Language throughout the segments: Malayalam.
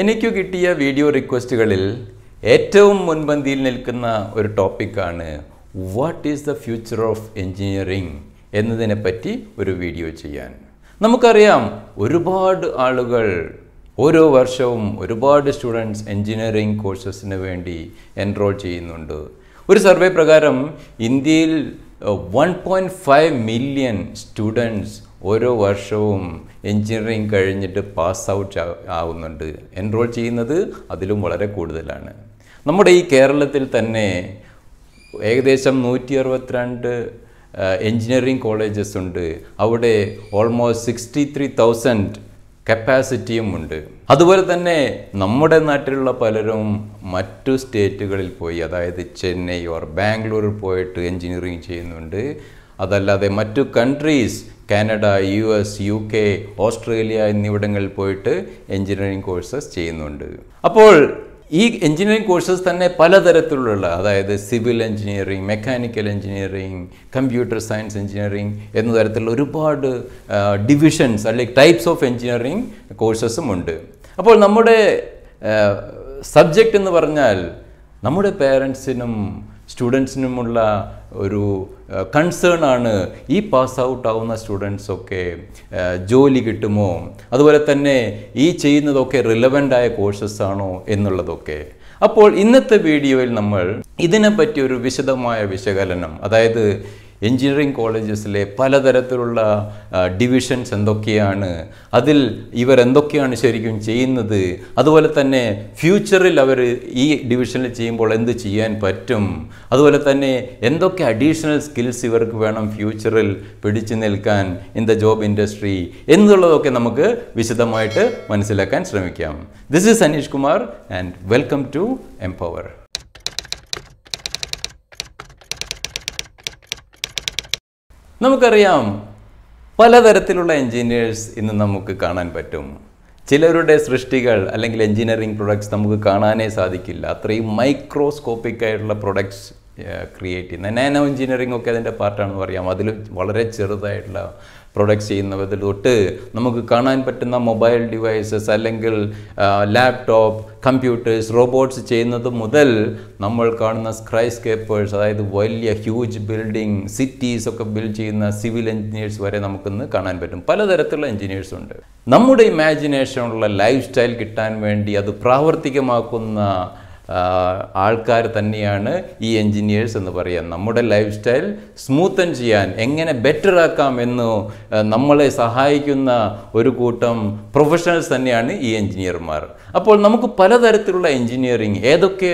എനിക്ക് കിട്ടിയ വീഡിയോ റിക്വസ്റ്റുകളിൽ ഏറ്റവും മുൻപന്തിയിൽ നിൽക്കുന്ന ഒരു ടോപ്പിക്കാണ് what is the future of engineering എന്നതിനെപ്പറ്റി ഒരു വീഡിയോ ചെയ്യാൻ നമുക്കറിയാം ഒരുപാട് ആളുകൾ ഓരോ വർഷവും ഒരുപാട് സ്റ്റുഡൻസ് എൻജിനീയറിംഗ് കോഴ്സസിന് വേണ്ടി എൻറോൾ ചെയ്യുന്നുണ്ട് ഒരു സർവേ പ്രകാരം ഇന്ത്യയിൽ one point five million students ഓരോ വർഷവും എൻജിനീയറിങ് കഴിഞ്ഞിട്ട് പാസ് ഔട്ട് ആവുന്നുണ്ട് എൻറോൾ ചെയ്യുന്നത് അതിലും വളരെ കൂടുതലാണ് നമ്മുടെ ഈ കേരളത്തിൽ തന്നെ ഏകദേശം നൂറ്റി അറുപത്തിരണ്ട് എൻജിനീയറിംഗ് കോളേജസ് ഉണ്ട് അവിടെ ഓൾമോസ്റ്റ് സിക്സ്റ്റി ത്രീ തൗസൻഡ് കപ്പാസിറ്റിയും ഉണ്ട് അതുപോലെ തന്നെ നമ്മുടെ നാട്ടിലുള്ള പലരും മറ്റു സ്റ്റേറ്റുകളിൽ പോയി അതായത് ചെന്നൈ ഓർ ബാംഗ്ലൂർ പോയിട്ട് എൻജിനീയറിങ് ചെയ്യുന്നുണ്ട് അതല്ലാതെ മറ്റു countries Canada U S U K Australia എന്നിവിടങ്ങളിൽ പോയിട്ട് എഞ്ചിനീയറിംഗ് കോഴ്സസ് ചെയ്യുന്നുണ്ട് അപ്പോൾ ഈ എഞ്ചിനീയറിംഗ് കോഴ്സസ് തന്നെ പലതരത്തിലുള്ള അതായത് civil engineering mechanical engineering computer science engineering എന്ന തരത്തിലുള്ള ഒരുപാട് ഡിവിഷൻസ് അല്ലെങ്കിൽ ടൈപ്സ് ഓഫ് എഞ്ചിനീയറിംഗ് കോഴ്സസും ഉണ്ട് അപ്പോൾ നമ്മുടെ സബ്ജക്റ്റ് എന്ന് പറഞ്ഞാൽ നമ്മുടെ പേരൻസിനും സ്റ്റുഡൻസിനുമുള്ള ഒരു കൺസേൺ ആണ് ഈ പാസ് ഔട്ട് ആവുന്ന സ്റ്റുഡൻസൊക്കെ ജോലി കിട്ടുമോ അതുപോലെ തന്നെ ഈ ചെയ്യുന്നതൊക്കെ ആയ കോഴ്സസ് ആണോ എന്നുള്ളതൊക്കെ അപ്പോൾ ഇന്നത്തെ വീഡിയോയിൽ നമ്മൾ ഇതിനെപ്പറ്റി ഒരു വിശദമായ വിശകലനം അതായത് എഞ്ചിനീയറിംഗ് കോളേജസിലെ പലതരത്തിലുള്ള ഡിവിഷൻസ് എന്തൊക്കെയാണ് അതിൽ ഇവർ എന്തൊക്കെയാണ് ശരിക്കും ചെയ്യുന്നത് അതുപോലെ തന്നെ ഫ്യൂച്ചറിൽ അവർ ഈ ഡിവിഷനിൽ ചെയ്യുമ്പോൾ എന്ത് ചെയ്യാൻ പറ്റും അതുപോലെ തന്നെ എന്തൊക്കെ അഡീഷണൽ സ്കിൽസ് ഇവർക്ക് വേണം ഫ്യൂച്ചറിൽ പിടിച്ചു നിൽക്കാൻ ഇൻ ദ ജോബ് ഇൻഡസ്ട്രി എന്നുള്ളതൊക്കെ നമുക്ക് വിശദമായിട്ട് മനസ്സിലാക്കാൻ ശ്രമിക്കാം this is Anish Kumar and welcome to Empower നമുക്കറിയാം പലതരത്തിലുള്ള എൻജിനീയേഴ്സ് ഇന്ന് നമുക്ക് കാണാൻ പറ്റും ചിലരുടെ സൃഷ്ടികൾ അല്ലെങ്കിൽ എൻജിനീയറിംഗ് പ്രൊഡക്ട്സ് നമുക്ക് കാണാനേ സാധിക്കില്ല അത്രയും മൈക്രോസ്കോപ്പിക് ആയിട്ടുള്ള പ്രൊഡക്ട്സ് ക്രിയേറ്റ് ചെയ്യുന്ന നാനോ എഞ്ചിനീയറിംഗ് ഒക്കെ അതിൻ്റെ പാർട്ടാണെന്ന് പറയാം അതിൽ വളരെ ചെറുതായിട്ടുള്ള പ്രൊഡക്ട്സ് ചെയ്യുന്നതിൽ തൊട്ട് നമുക്ക് കാണാൻ പറ്റുന്ന മൊബൈൽ ഡിവൈസസ് അല്ലെങ്കിൽ ലാപ്ടോപ്പ് കമ്പ്യൂട്ടേഴ്സ് റോബോട്ട്സ് ചെയ്യുന്നത് മുതൽ നമ്മൾ കാണുന്ന സ്ക്രൈ സ്കേപ്പേഴ്സ് അതായത് വലിയ ഹ്യൂജ് ബിൽഡിംഗ് സിറ്റീസ് ഒക്കെ ബിൽഡ് ചെയ്യുന്ന സിവിൽ എഞ്ചിനീയേഴ്സ് വരെ നമുക്കിന്ന് കാണാൻ പറ്റും പലതരത്തിലുള്ള എഞ്ചിനീയേഴ്സ് ഉണ്ട് നമ്മുടെ ഇമാജിനേഷനുള്ള ലൈഫ് സ്റ്റൈൽ കിട്ടാൻ വേണ്ടി അത് പ്രാവർത്തികമാക്കുന്ന ആൾക്കാർ തന്നെയാണ് ഈ എൻജിനീയേഴ്സ് എന്ന് പറയാം നമ്മുടെ ലൈഫ് സ്റ്റൈൽ സ്മൂത്തൻ ചെയ്യാൻ എങ്ങനെ ബെറ്റർ ആക്കാം എന്ന് നമ്മളെ സഹായിക്കുന്ന ഒരു കൂട്ടം പ്രൊഫഷണൽസ് തന്നെയാണ് ഈ എൻജിനീയർമാർ അപ്പോൾ നമുക്ക് പലതരത്തിലുള്ള എൻജിനീയറിങ് ഏതൊക്കെ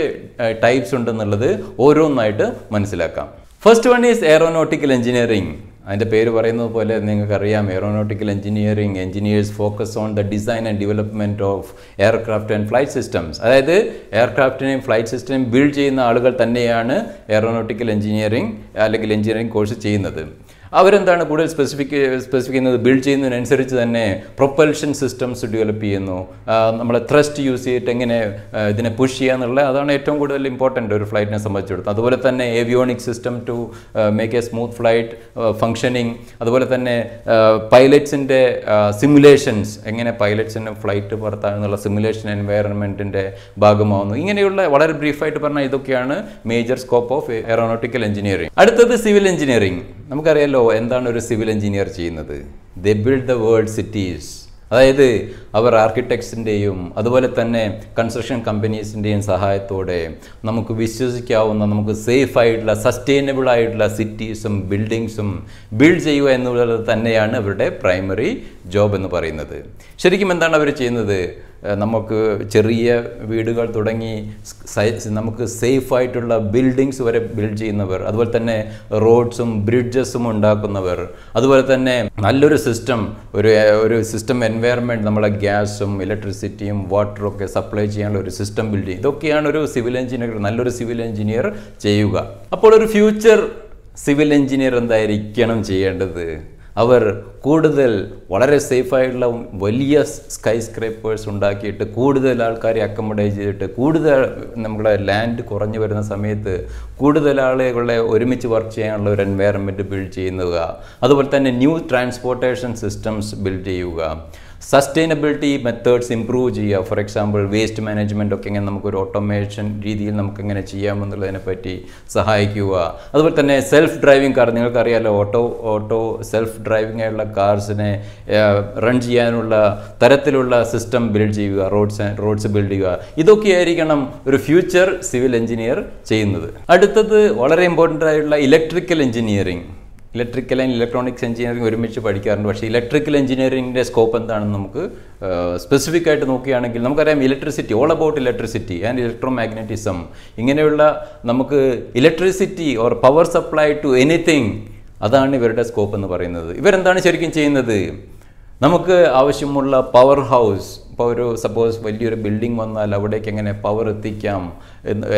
ടൈപ്സ് ഉണ്ടെന്നുള്ളത് ഓരോന്നായിട്ട് മനസ്സിലാക്കാം first one is aeronautical engineering അതിൻ്റെ പേര് പറയുന്നത് പോലെ നിങ്ങൾക്കറിയാം aeronautical engineering engineers focus on the design and development of aircraft and flight systems അതായത് എയർക്രാഫ്റ്റിനെയും ഫ്ലൈറ്റ് സിസ്റ്റം ബിൽഡ് ചെയ്യുന്ന ആളുകൾ തന്നെയാണ് എയറോനോട്ടിക്കൽ എഞ്ചിനീയറിംഗ് അല്ലെങ്കിൽ എഞ്ചിനീയറിംഗ് കോഴ്സ് ചെയ്യുന്നത് അവരെന്താണ് കൂടുതൽ സ്പെസിഫിക് സ്പെസിഫിക് ചെയ്യുന്നത് ബിൽഡ് ചെയ്യുന്നതിനനുസരിച്ച് തന്നെ പ്രൊപ്പൽഷൻ സിസ്റ്റംസ് ഡെവലപ്പ് ചെയ്യുന്നു നമ്മൾ ത്രസ്റ്റ് യൂസ് ചെയ്തിട്ട് എങ്ങനെ ഇതിനെ പുഷ് ചെയ്യാന്നുള്ള അതാണ് ഏറ്റവും കൂടുതൽ ഇമ്പോർട്ടൻ്റ് ഒരു ഫ്ലൈറ്റിനെ സംബന്ധിച്ചിടത്തോളം അതുപോലെ തന്നെ avionic system to make a smooth flight functioning അതുപോലെ തന്നെ പൈലറ്റ്സിൻ്റെ സിമുലേഷൻസ് എങ്ങനെ പൈലറ്റ്സിന് ഫ്ലൈറ്റ് പറത്താനുള്ള സിമുലേഷൻ എൻവയറൺമെൻറ്റിൻ്റെ ഭാഗമാവുന്നു ഇങ്ങനെയുള്ള വളരെ ബ്രീഫായിട്ട് പറഞ്ഞാൽ ഇതൊക്കെയാണ് major scope of aeronautical engineering അടുത്തത് സിവിൽ എഞ്ചിനീയറിംഗ് നമുക്കറിയാം ലോകത്തിലോ എന്താണ് ഒരു സിവിൽ എഞ്ചിനീയർ ചെയ്യുന്നത് the build the world cities അതായത് അവർ ആർക്കിടെക്ട്സിൻ്റെയും അതുപോലെ തന്നെ കൺസ്ട്രക്ഷൻ കമ്പനീസിൻ്റെയും സഹായത്തോടെ നമുക്ക് വിശ്വസിക്കാവുന്ന നമുക്ക് സേഫ് ആയിട്ടുള്ള സസ്റ്റൈനബിൾ ആയിട്ടുള്ള സിറ്റീസും ബിൽഡിങ്സും ബിൽഡ് ചെയ്യുക എന്നുള്ളത് തന്നെയാണ് അവരുടെ പ്രൈമറി ജോബ് എന്ന് പറയുന്നത് ശരിക്കും എന്താണ് അവർ ചെയ്യുന്നത് നമുക്ക് ചെറിയ വീടുകൾ തുടങ്ങി നമുക്ക് സേഫായിട്ടുള്ള ബിൽഡിങ്സ് വരെ ബിൽഡ് ചെയ്യുന്നവർ അതുപോലെ തന്നെ റോഡ്സും ബ്രിഡ്ജസും ഉണ്ടാക്കുന്നവർ അതുപോലെ തന്നെ നല്ലൊരു സിസ്റ്റം ഒരു ഒരു സിസ്റ്റം എൻവയർമെൻറ്റ് നമ്മളെ ഗ്യാസും ഇലക്ട്രിസിറ്റിയും വാട്ടറും ഒക്കെ സപ്ലൈ ചെയ്യാനുള്ള ഒരു സിസ്റ്റം ബിൽഡ് ചെയ്യും ഇതൊക്കെയാണ് ഒരു സിവിൽ എഞ്ചിനീയർ നല്ലൊരു സിവിൽ എഞ്ചിനീയർ ചെയ്യുക അപ്പോൾ ഒരു ഫ്യൂച്ചർ സിവിൽ എഞ്ചിനീയർ എന്തായിരിക്കണം ചെയ്യേണ്ടത് അവർ കൂടുതൽ വളരെ സേഫായിട്ടുള്ള വലിയ സ്കൈ സ്ക്രൈപ്പേഴ്സ് ഉണ്ടാക്കിയിട്ട് കൂടുതൽ ആൾക്കാരെ അക്കമഡേറ്റ് ചെയ്തിട്ട് കൂടുതൽ നമ്മുടെ ലാൻഡ് കുറഞ്ഞു വരുന്ന സമയത്ത് കൂടുതൽ ആളുകളെ ഒരുമിച്ച് വർക്ക് ചെയ്യാനുള്ള ഒരു എൻവയറമെൻറ്റ് ബിൽഡ് ചെയ്യുന്നത് അതുപോലെ തന്നെ ന്യൂ ട്രാൻസ്പോർട്ടേഷൻ സിസ്റ്റംസ് ബിൽഡ് ചെയ്യുക സസ്റ്റൈനബിലിറ്റി മെത്തേഡ്സ് ഇമ്പ്രൂവ് ചെയ്യുക ഫോർ എക്സാമ്പിൾ വേസ്റ്റ് മാനേജ്മെൻ്റ് ഒക്കെ എങ്ങനെ നമുക്കൊരു ഓട്ടോമേഷൻ രീതിയിൽ നമുക്ക് എങ്ങനെ ചെയ്യാമെന്നുള്ളതിനെ പറ്റി സഹായിക്കുക അതുപോലെ തന്നെ സെൽഫ് ഡ്രൈവിംഗ് കാർ നിങ്ങൾക്കറിയാലോ ഓട്ടോ ഓട്ടോ സെൽഫ് ഡ്രൈവിംഗ് ആയുള്ള കാർസിനെ റൺ ചെയ്യാനുള്ള തരത്തിലുള്ള സിസ്റ്റം ബിൽഡ് ചെയ്യുക റോഡ്സ് റോഡ്സ് ബിൽഡ് ചെയ്യുക ഇതൊക്കെയായിരിക്കണം ഒരു ഫ്യൂച്ചർ സിവിൽ എഞ്ചിനീയർ ചെയ്യുന്നത് അടുത്തത് വളരെ ഇമ്പോർട്ടൻ്റ് ആയിട്ടുള്ള electrical engineering electrical and electronics engineering ഒരുമിച്ച് പഠിക്കാറുണ്ട് പക്ഷേ ഇലക്ട്രിക്കൽ എഞ്ചിനീയറിംഗിൻ്റെ സ്കോപ്പ് എന്താണെന്ന് നമുക്ക് സ്പെസിഫിക് ആയിട്ട് നോക്കുകയാണെങ്കിൽ നമുക്കറിയാം electricity all about electricity and electromagnetism ഇങ്ങനെയുള്ള നമുക്ക് electricity or power supply to anything അതാണ് ഇവരുടെ സ്കോപ്പ് എന്ന് പറയുന്നത് ഇവരെന്താണ് ശരിക്കും ചെയ്യുന്നത് നമുക്ക് ആവശ്യമുള്ള പവർ ഹൗസ് ഇപ്പോൾ ഒരു സപ്പോസ് വലിയൊരു ബിൽഡിംഗ് വന്നാൽ അവിടേക്ക് എങ്ങനെ പവർ എത്തിക്കാം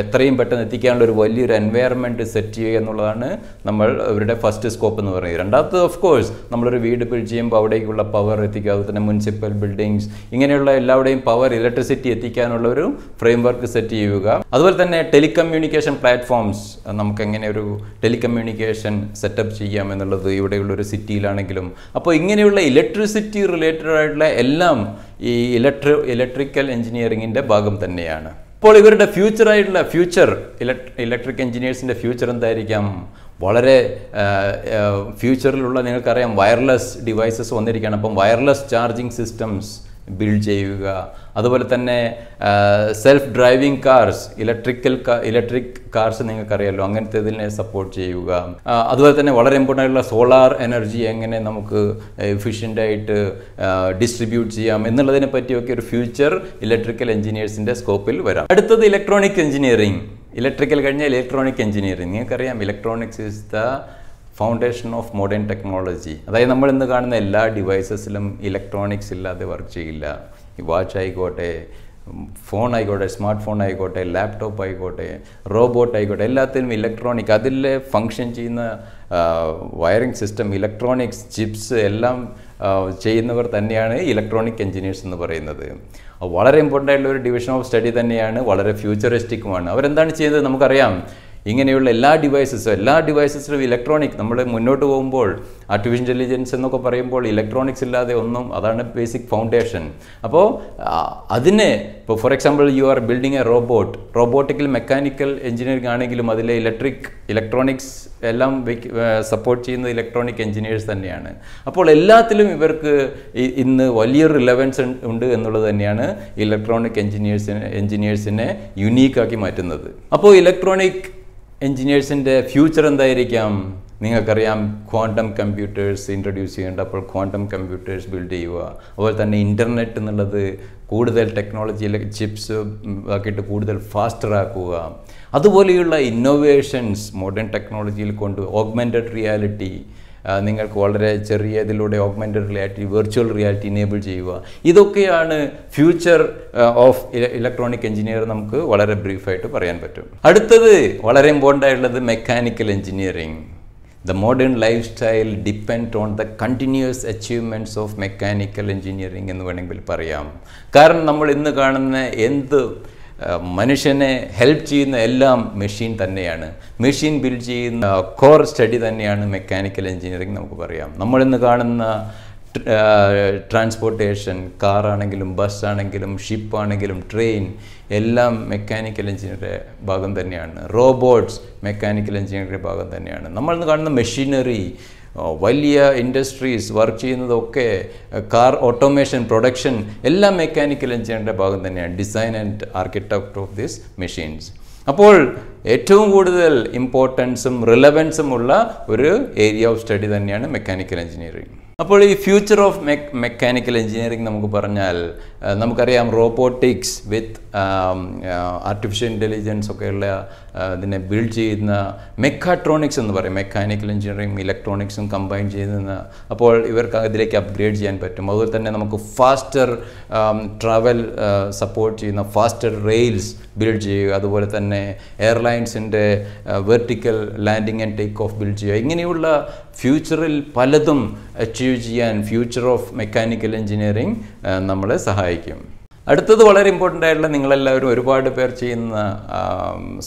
എത്രയും പെട്ടെന്ന് എത്തിക്കാനുള്ള ഒരു വലിയൊരു എൻവയറമെൻറ്റ് സെറ്റ് ചെയ്യുക എന്നുള്ളതാണ് നമ്മൾ അവരുടെ ഫസ്റ്റ് സ്കോപ്പ് എന്ന് പറയുന്നത് രണ്ടാമത്തത് ഓഫ് കോഴ്സ് നമ്മളൊരു വീട് ബിൽഡ് ചെയ്യുമ്പോൾ അവിടേക്കുള്ള പവർ എത്തിക്കുക അതുപോലെ തന്നെ മുനിസിപ്പൽ ബിൽഡിങ്സ് ഇങ്ങനെയുള്ള എല്ലാവരുടെയും പവർ ഇലക്ട്രിസിറ്റി എത്തിക്കാനുള്ള ഒരു ഫ്രെയിംവർക്ക് സെറ്റ് ചെയ്യുക അതുപോലെ തന്നെ ടെലികമ്മ്യൂണിക്കേഷൻ പ്ലാറ്റ്ഫോംസ് നമുക്ക് എങ്ങനെ ഒരു ടെലികമ്മ്യൂണിക്കേഷൻ സെറ്റപ്പ് ചെയ്യാം എന്നുള്ളത് ഇവിടെയുള്ള ഒരു സിറ്റിയിലാണെങ്കിലും അപ്പോൾ ഇങ്ങനെയുള്ള ഇലക്ട്രിസിറ്റി റിലേറ്റഡ് ആയിട്ടുള്ള എല്ലാം ഈ ഇലക്ട്രി ഇലക്ട്രിക്കൽ എഞ്ചിനീയറിങ്ങിൻ്റെ ഭാഗം തന്നെയാണ് അപ്പോൾ ഇവരുടെ ഫ്യൂച്ചറായിട്ടുള്ള ഫ്യൂച്ചർ ഇലക്ട്രിക് എഞ്ചിനീയേഴ്സിൻ്റെ ഫ്യൂച്ചർ എന്തായിരിക്കാം വളരെ ഫ്യൂച്ചറിലുള്ള നിങ്ങൾക്കറിയാം വയർലെസ് ഡിവൈസസ് വന്നിരിക്കുകയാണ് അപ്പം വയർലെസ് ചാർജിങ് സിസ്റ്റംസ് ബിൽഡ് ചെയ്യുക അതുപോലെ തന്നെ self driving cars electrical electric cars നിങ്ങൾക്കറിയാമല്ലോ അങ്ങനത്തെ ഇതിനെ സപ്പോർട്ട് ചെയ്യുക അതുപോലെ തന്നെ വളരെ ഇമ്പോർട്ടൻ്റ് ആയിട്ടുള്ള സോളാർ എനർജി എങ്ങനെ നമുക്ക് എഫിഷ്യൻ്റായിട്ട് ഡിസ്ട്രിബ്യൂട്ട് ചെയ്യാം എന്നുള്ളതിനെ പറ്റിയൊക്കെ ഒരു ഫ്യൂച്ചർ ഇലക്ട്രിക്കൽ എഞ്ചിനീയേഴ്സിൻ്റെ സ്കോപ്പിൽ വരാം അടുത്തത് ഇലക്ട്രോണിക് എഞ്ചിനീയറിംഗ് ഇലക്ട്രിക്കൽ കഴിഞ്ഞാൽ ഇലക്ട്രോണിക് എഞ്ചിനീയറിംഗ് നിങ്ങൾക്കറിയാം electronics is the foundation of modern technology അതായത് നമ്മൾ ഇന്ന് കാണുന്ന എല്ലാ ഡിവൈസസിലും ഇലക്ട്രോണിക്സ് ഇല്ലാതെ വർക്ക് ചെയ്യില്ല ഈ വാച്ച് ആയിക്കോട്ടെ ഫോൺ ആയിക്കോട്ടെ സ്മാർട്ട് ഫോൺ ആയിക്കോട്ടെ ലാപ്ടോപ്പ് ആയിക്കോട്ടെ റോബോട്ട് ആയിക്കോട്ടെ എല്ലാത്തിനും ഇലക്ട്രോണിക് അതിൽ ഫങ്ഷൻ ചെയ്യുന്ന വയറിംഗ് സിസ്റ്റം ഇലക്ട്രോണിക്സ് ചിപ്സ് എല്ലാം ചെയ്യുന്നവർ തന്നെയാണ് ഇലക്ട്രോണിക് എഞ്ചിനീയേഴ്സ് എന്ന് പറയുന്നത് വളരെ ഇമ്പോർട്ടൻ്റ് ആയിട്ടുള്ള ഒരു ഡിവിഷൻ ഓഫ് സ്റ്റഡി തന്നെയാണ് വളരെ ഫ്യൂച്ചറിസ്റ്റിക്കുമാണ് അവരെന്താണ് ചെയ്യുന്നത് നമുക്കറിയാം ഇങ്ങനെയുള്ള എല്ലാ ഡിവൈസസും എല്ലാ ഡിവൈസസിലും ഇലക്ട്രോണിക് നമ്മൾ മുന്നോട്ട് പോകുമ്പോൾ ആർട്ടിഫിഷ്യൽ ഇൻ്റലിജൻസ് എന്നൊക്കെ പറയുമ്പോൾ ഇലക്ട്രോണിക്സ് ഇല്ലാതെ ഒന്നും അതാണ് ബേസിക് ഫൗണ്ടേഷൻ അപ്പോൾ അതിനെ ഇപ്പോൾ for example you are building a robot robotical mechanical engineering ആണെങ്കിലും അതിലെ ഇലക്ട്രിക് ഇലക്ട്രോണിക്സ് എല്ലാം സപ്പോർട്ട് ചെയ്യുന്ന ഇലക്ട്രോണിക് എഞ്ചിനീയേഴ്സ് തന്നെയാണ് അപ്പോൾ എല്ലാത്തിലും ഇവർക്ക് ഇന്ന് വലിയൊരു റിലവൻസ് ഉണ്ട് എന്നുള്ളത് തന്നെയാണ് ഇലക്ട്രോണിക് എഞ്ചിനീയേഴ്സിനെ എഞ്ചിനീയേഴ്സിനെ യുനീക്കാക്കി മാറ്റുന്നത് അപ്പോൾ ഇലക്ട്രോണിക് എൻജിനീയേഴ്സിൻ്റെ ഫ്യൂച്ചർ എന്തായിരിക്കാം നിങ്ങൾക്കറിയാം ക്വാണ്ടം കമ്പ്യൂട്ടേഴ്സ് ഇൻട്രൊഡ്യൂസ് ചെയ്യുന്നുണ്ട് അപ്പോൾ ക്വാണ്ടം കമ്പ്യൂട്ടേഴ്സ് ബിൽഡ് ചെയ്യുക അതുപോലെ തന്നെ ഇൻ്റർനെറ്റ് എന്നുള്ളത് കൂടുതൽ ടെക്നോളജിയിലെ ചിപ്സ് ആക്കിയിട്ട് കൂടുതൽ ഫാസ്റ്റർ ആക്കുക അതുപോലെയുള്ള ഇന്നോവേഷൻസ് മോഡേൺ ടെക്നോളജിയിൽ കൊണ്ട് ഓഗ്മെൻറ്റഡ് റിയാലിറ്റി നിങ്ങൾക്ക് വളരെ ചെറിയ ഇതിലൂടെ augmented reality virtual reality enable ചെയ്യുക ഇതൊക്കെയാണ് ഫ്യൂച്ചർ ഓഫ് ഇലക്ട്രോണിക് എഞ്ചിനീയർ നമുക്ക് വളരെ ബ്രീഫായിട്ട് പറയാൻ പറ്റും അടുത്തത് വളരെ ഇമ്പോർട്ടൻ്റ് ആയിട്ടുള്ളത് mechanical engineering the modern lifestyle depend on the continuous achievements of mechanical engineering എന്ന് വേണമെങ്കിൽ പറയാം കാരണം നമ്മൾ ഇന്ന് കാണുന്ന എന്ത് മനുഷ്യനെ ഹെൽപ്പ് ചെയ്യുന്ന എല്ലാം മെഷീൻ തന്നെയാണ് മെഷീൻ ബിൽഡ് ചെയ്യുന്ന കോർ സ്റ്റഡി തന്നെയാണ് മെക്കാനിക്കൽ എഞ്ചിനീയറിംഗ് നമുക്ക് പറയാം നമ്മളിന്ന് കാണുന്ന ട്രാൻസ്പോർട്ടേഷൻ കാറാണെങ്കിലും ബസ്സാണെങ്കിലും ഷിപ്പാണെങ്കിലും ട്രെയിൻ എല്ലാം മെക്കാനിക്കൽ എഞ്ചിനീയറുടെ ഭാഗം തന്നെയാണ് റോബോട്ട്സ് മെക്കാനിക്കൽ എഞ്ചിനീയറുടെ ഭാഗം തന്നെയാണ് നമ്മളിന്ന് കാണുന്ന മെഷീനറി വലിയ ഇൻഡസ്ട്രീസ് വർക്ക് ചെയ്യുന്നതൊക്കെ കാർ ഓട്ടോമേഷൻ പ്രൊഡക്ഷൻ എല്ലാം മെക്കാനിക്കൽ എഞ്ചിനീയറിൻ്റെ ഭാഗം തന്നെയാണ് design and architect of these machines അപ്പോൾ ഏറ്റവും കൂടുതൽ ഇമ്പോർട്ടൻസും റിലവൻസും ഉള്ള ഒരു ഏരിയ ഓഫ് സ്റ്റഡി തന്നെയാണ് മെക്കാനിക്കൽ എഞ്ചിനീയറിംഗ് അപ്പോൾ ഈ future of mech mechanical engineering നമുക്ക് പറഞ്ഞാൽ നമുക്കറിയാം റോബോട്ടിക്സ് വിത്ത് ആർട്ടിഫിഷ്യൽ ഇൻ്റലിജൻസ് ഒക്കെയുള്ള അതിനെ ബിൽഡ് ചെയ്യുന്ന മെക്കാട്രോണിക്സ് എന്ന് പറയും മെക്കാനിക്കൽ എഞ്ചിനീയറിംഗ് ഇലക്ട്രോണിക്സും കമ്പൈൻ ചെയ്യുന്ന അപ്പോൾ ഇവർക്ക് അതിലേക്ക് അപ്ഗ്രേഡ് ചെയ്യാൻ പറ്റും അതുപോലെ തന്നെ നമുക്ക് ഫാസ്റ്റർ ട്രാവൽ സപ്പോർട്ട് ചെയ്യുന്ന ഫാസ്റ്റർ റെയിൽസ് ബിൽഡ് ചെയ്യുക അതുപോലെ തന്നെ എയർലൈൻസിൻ്റെ vertical landing and take off build ചെയ്യുക ഇങ്ങനെയുള്ള ഫ്യൂച്ചറിൽ പലതും അച്ചീവ് ചെയ്യാൻ ഫ്യൂച്ചർ ഓഫ് മെക്കാനിക്കൽ എഞ്ചിനീയറിംഗ് നമ്മളെ സഹായിക്കും അടുത്തത് വളരെ ഇമ്പോർട്ടൻ്റ് ആയിട്ടുള്ള നിങ്ങളെല്ലാവരും ഒരുപാട് പേർ ചെയ്യുന്ന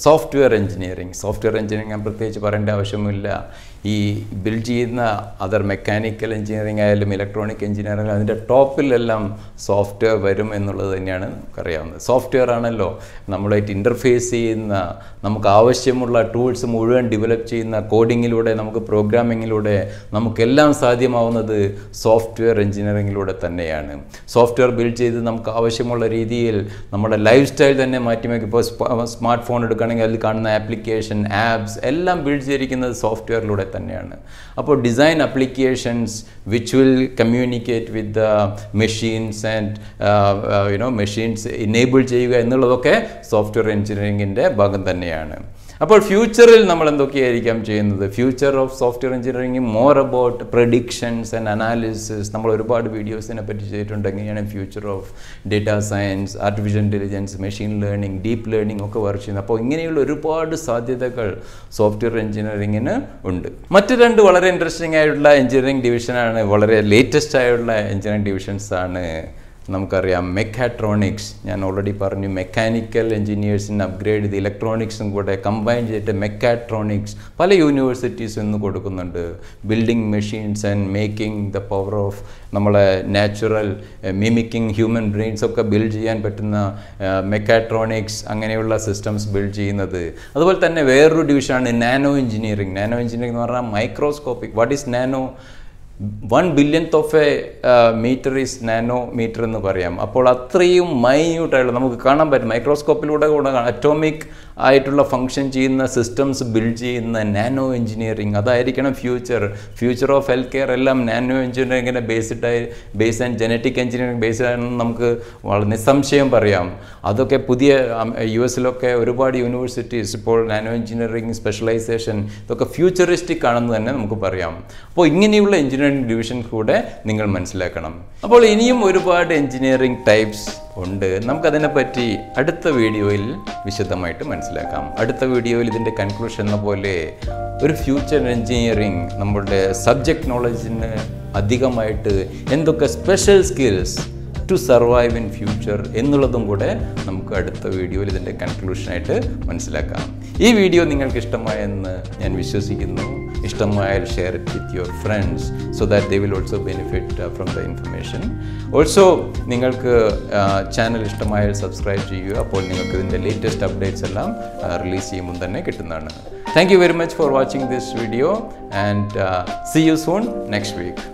സോഫ്റ്റ്വെയർ എഞ്ചിനീയറിംഗ് സോഫ്റ്റ്വെയർ എഞ്ചിനീയറിംഗ് ഞാൻ പ്രത്യേകിച്ച് പറയേണ്ട ആവശ്യമില്ല ഈ ബിൽഡ് ചെയ്യുന്ന അതർ മെക്കാനിക്കൽ എഞ്ചിനീയറിംഗ് ആയാലും ഇലക്ട്രോണിക് എഞ്ചിനീയറിംഗ് അതിൻ്റെ ടോപ്പിലെല്ലാം സോഫ്റ്റ്വെയർ വരും എന്നുള്ളത് തന്നെയാണ് നമുക്കറിയാവുന്നത് സോഫ്റ്റ്വെയർ ആണല്ലോ നമ്മളായിട്ട് ഇൻ്റർഫേസ് ചെയ്യുന്ന നമുക്ക് ആവശ്യമുള്ള ടൂൾസ് മുഴുവൻ ഡെവലപ്പ് ചെയ്യുന്ന കോഡിങ്ങിലൂടെ നമുക്ക് പ്രോഗ്രാമിങ്ങിലൂടെ നമുക്കെല്ലാം സാധ്യമാവുന്നത് സോഫ്റ്റ്വെയർ എഞ്ചിനീയറിങ്ങിലൂടെ തന്നെയാണ് സോഫ്റ്റ്വെയർ ബിൽഡ് ചെയ്ത് നമുക്ക് ആവശ്യമുള്ള രീതിയിൽ നമ്മുടെ ലൈഫ് സ്റ്റൈൽ തന്നെ വയ്ക്കും ഇപ്പോൾ സ്മാർട്ട് ഫോൺ എടുക്കുകയാണെങ്കിൽ അതിൽ കാണുന്ന ആപ്ലിക്കേഷൻ ആപ്സ് എല്ലാം ബിൽഡ് ചെയ്തിരിക്കുന്നത് സോഫ്റ്റ്വെയറിലൂടെ തന്നെയാണ് അപ്പോൾ design applications which will communicate with the machines and you know machines enable ചെയ്യുക എന്നുള്ളതൊക്കെ സോഫ്റ്റ്വെയർ എഞ്ചിനീയറിങ്ങിൻ്റെ ഭാഗം തന്നെയാണ് അപ്പോൾ ഫ്യൂച്ചറിൽ നമ്മൾ എന്തൊക്കെയായിരിക്കാം ചെയ്യുന്നത് future of software engineering more about predictions and analysis നമ്മൾ ഒരുപാട് വീഡിയോസിനെ പറ്റി ചെയ്തിട്ടുണ്ട് എങ്ങനെയാണ് future of data science artificial intelligence machine learning deep learning ഒക്കെ വർക്ക് ചെയ്യുന്നത് അപ്പോൾ ഇങ്ങനെയുള്ള ഒരുപാട് സാധ്യതകൾ സോഫ്റ്റ്വെയർ എഞ്ചിനീയറിങ്ങിന് ഉണ്ട് മറ്റു രണ്ട് വളരെ ഇൻട്രസ്റ്റിംഗ് ആയിട്ടുള്ള എഞ്ചിനീയറിംഗ് ഡിവിഷനാണ് വളരെ ലേറ്റസ്റ്റ് ആയിട്ടുള്ള എഞ്ചിനീയറിംഗ് ഡിവിഷൻസ് ആണ് നമുക്കറിയാം മെക്കാട്രോണിക്സ് ഞാൻ ഓൾറെഡി പറഞ്ഞു മെക്കാനിക്കൽ എൻജിനീയേഴ്സിന് അപ്ഗ്രേഡ് ചെയ്ത് ഇലക്ട്രോണിക്സും കൂടെ കമ്പൈൻ ചെയ്തിട്ട് മെക്കാട്രോണിക്സ് പല യൂണിവേഴ്സിറ്റീസ് ഇന്ന് കൊടുക്കുന്നുണ്ട് building machines and making the power of നമ്മളെ നാച്ചുറൽ മിമിക്കിംഗ് ഹ്യൂമൻ ബ്രെയിൻസ് ഒക്കെ ബിൽഡ് ചെയ്യാൻ പറ്റുന്ന മെക്കാട്രോണിക്സ് eh, അങ്ങനെയുള്ള സിസ്റ്റംസ് ബിൽഡ് ചെയ്യുന്നത് അതുപോലെ തന്നെ വേറൊരു ഡിവിഷനാണ് നാനോ എഞ്ചിനീയറിംഗ് നാനോ എഞ്ചിനീയറിംഗ് എന്ന് പറഞ്ഞാൽ microscopic what is nano one billionth of a metre is nanometre എന്ന് പറയാം അപ്പോൾ അത്രയും മൈന്യൂട്ടായിട്ടുള്ള നമുക്ക് കാണാൻ പറ്റും മൈക്രോസ്കോപ്പിലൂടെ കൂടെ അറ്റോമിക് ആയിട്ടുള്ള ഫങ്ഷൻ ചെയ്യുന്ന സിസ്റ്റംസ് ബിൽഡ് ചെയ്യുന്ന നാനോ എഞ്ചിനീയറിങ് അതായിരിക്കണം future future of health care എല്ലാം നാനോ എഞ്ചിനീയറിങ്ങിൻ്റെ ബേസ്ഡായി base and genetic engineering based ആണെന്ന് നമുക്ക് വളരെ നിസ്സംശയം പറയാം അതൊക്കെ പുതിയ യു എസിലൊക്കെ ഒരുപാട് യൂണിവേഴ്സിറ്റീസ് ഇപ്പോൾ നാനോ എഞ്ചിനീയറിങ് സ്പെഷ്യലൈസേഷൻ ഇതൊക്കെ ഫ്യൂച്ചറിസ്റ്റിക് ആണെന്ന് തന്നെ നമുക്ക് പറയാം അപ്പോൾ ഇങ്ങനെയുള്ള എഞ്ചിനീയർ എഞ്ചിനീയറിംഗ് ഡിവിഷൻ കൂടെ നിങ്ങൾ മനസ്സിലാക്കണം അപ്പോൾ ഇനിയും ഒരുപാട് എഞ്ചിനീയറിംഗ് ടൈപ്സ് ഉണ്ട് നമുക്കതിനെപ്പറ്റി അടുത്ത വീഡിയോയിൽ വിശദമായിട്ട് മനസ്സിലാക്കാം അടുത്ത വീഡിയോയിൽ ഇതിൻ്റെ കൺക്ലൂഷൻ എന്ന പോലെ ഒരു ഫ്യൂച്ചർ എഞ്ചിനീയറിംഗ് നമ്മളുടെ സബ്ജക്റ്റ് നോളജിന് അധികമായിട്ട് എന്തൊക്കെ special skills to survive in future എന്നുള്ളതും കൂടെ നമുക്ക് അടുത്ത വീഡിയോയിൽ ഇതിൻ്റെ കൺക്ലൂഷനായിട്ട് മനസ്സിലാക്കാം ഈ വീഡിയോ നിങ്ങൾക്ക് ഇഷ്ടമായെന്ന് ഞാൻ വിശ്വസിക്കുന്നു Uh, uh, ഇഷ്ടമായാൽ share it with your friends so that they will also benefit from the information also നിങ്ങൾക്ക് ചാനൽ ഇഷ്ടമായാൽ സബ്സ്ക്രൈബ് ചെയ്യുക അപ്പോൾ നിങ്ങൾക്ക് ഇതിൻ്റെ ലേറ്റസ്റ്റ് അപ്ഡേറ്റ്സ് എല്ലാം റിലീസ് uh, ചെയ്യുമ്പോൾ തന്നെ കിട്ടുന്നതാണ് thank you very much for watching this video and see you soon next week